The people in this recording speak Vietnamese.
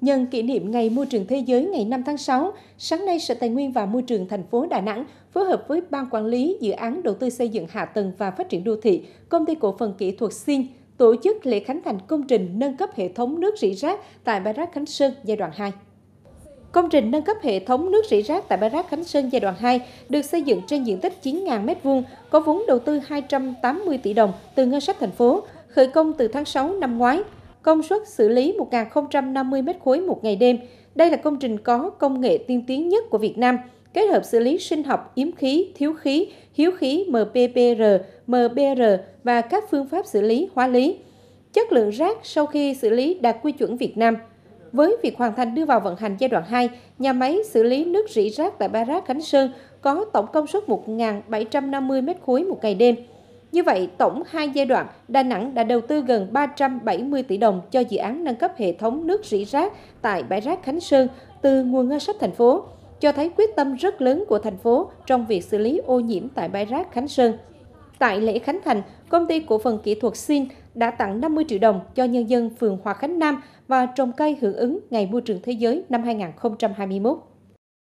Nhân kỷ niệm Ngày Môi trường Thế giới ngày 5 tháng 6, sáng nay Sở Tài nguyên và Môi trường thành phố Đà Nẵng phối hợp với Ban Quản lý Dự án Đầu tư xây dựng hạ tầng và phát triển đô thị, Công ty cổ phần kỹ thuật Xin tổ chức lễ khánh thành công trình nâng cấp hệ thống nước rỉ rác tại bãi rác Khánh Sơn giai đoạn 2. Công trình nâng cấp hệ thống nước rỉ rác tại bãi rác Khánh Sơn giai đoạn 2 được xây dựng trên diện tích 9.000 m2, có vốn đầu tư 280 tỷ đồng từ ngân sách thành phố, khởi công từ tháng 6 năm ngoái công suất xử lý 1.050 m khối một ngày đêm. Đây là công trình có công nghệ tiên tiến nhất của Việt Nam, kết hợp xử lý sinh học yếm khí, thiếu khí, hiếu khí MPPR, MBR và các phương pháp xử lý hóa lý. Chất lượng rác sau khi xử lý đạt quy chuẩn Việt Nam. Với việc hoàn thành đưa vào vận hành giai đoạn 2, nhà máy xử lý nước rỉ rác tại Ba Rác Khánh Sơn có tổng công suất 1.750 m khối một ngày đêm. Như vậy, tổng hai giai đoạn, Đà Nẵng đã đầu tư gần 370 tỷ đồng cho dự án nâng cấp hệ thống nước rỉ rác tại bãi rác Khánh Sơn từ nguồn ngân sách thành phố, cho thấy quyết tâm rất lớn của thành phố trong việc xử lý ô nhiễm tại bãi rác Khánh Sơn. Tại lễ khánh thành, công ty cổ phần kỹ thuật Sin đã tặng 50 triệu đồng cho nhân dân phường Hòa Khánh Nam và trồng cây hưởng ứng Ngày Môi trường Thế giới năm 2021.